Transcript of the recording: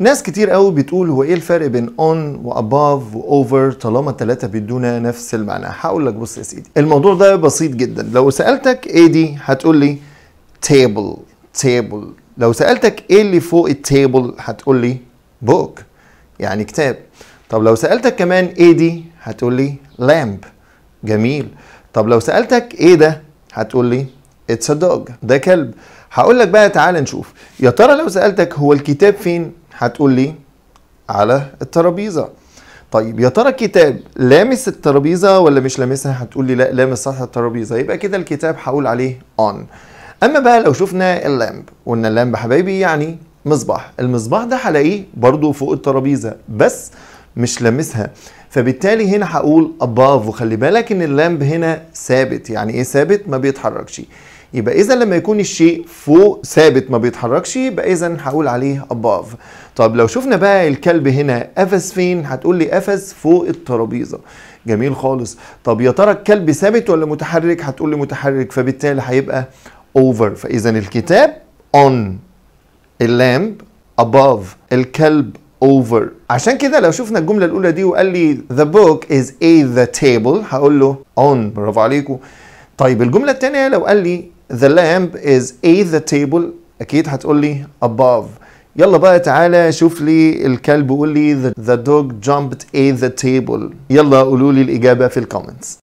ناس كتير قوي بتقول هو ايه الفرق بين اون واباف واوفر طالما التلاتة بيدونا نفس المعنى هقول لك بص يا سيدي الموضوع ده بسيط جدا لو سألتك ايه دي هتقول لي تيبل تيبل لو سألتك ايه اللي فوق التيبل هتقول لي بوك يعني كتاب طب لو سألتك كمان ايه دي هتقول لي لامب جميل طب لو سألتك ايه ده هتقول لي اتس ا دوج ده كلب هقول لك بقى تعال نشوف يا ترى لو سألتك هو الكتاب فين هتقول لي على الترابيزه طيب يا ترى الكتاب لامس الترابيزه ولا مش لامسها هتقول لي لا لامس سطح الترابيزه يبقى كده الكتاب هقول عليه on اما بقى لو شفنا اللامب قلنا اللامب حبايبي يعني مصباح المصباح ده هلاقيه برضو فوق الترابيزه بس مش لامسها فبالتالي هنا هقول above وخلي بالك ان اللامب هنا ثابت يعني ايه ثابت ما بيتحركش يبقى اذا لما يكون الشيء فوق ثابت ما بيتحركش يبقى اذا هقول عليه above طب لو شفنا بقى الكلب هنا قفز فين هتقول لي قفز فوق الترابيزه جميل خالص طب يا ترى الكلب ثابت ولا متحرك هتقول لي متحرك فبالتالي هيبقى over فاذا الكتاب on اللامب above الكلب over عشان كده لو شفنا الجملة الأولى دي وقال لي the book is a the table هقول له on برافو عليكم طيب الجملة التانية لو قال لي the lamp is a the table أكيد هتقول لي above يلا بقى تعالى شوف لي الكلب قول لي the, the dog jumped a the table يلا قولوا لي الإجابة في الكومنتس